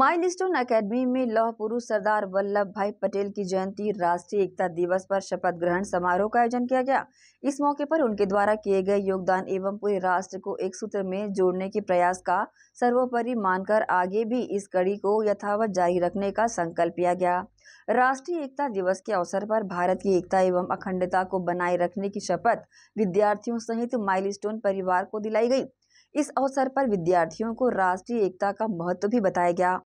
milestone academy में लौह पुरुष सरदार वल्लभ भाई पटेल की जयंती राष्ट्रीय एकता दिवस पर शपथ ग्रहण समारोह का आयोजन किया गया इस मौके पर उनके द्वारा किए गए योगदान एवं पूरे राष्ट्र को एक सूत्र में जोड़ने के प्रयास का सर्वोपरि मानकर आगे भी इस कड़ी को यथावत जारी रखने का संकल्प लिया गया राष्ट्रीय एकता दिवस के अवसर पर भारत की एकता एवं अखंडता को बनाए रखने की शपथ विद्यार्थियों सहित माइलस्टोन परिवार को दिलाई गई इस अवसर पर विद्यार्थियों को राष्ट्रीय एकता का महत्व भी बताया गया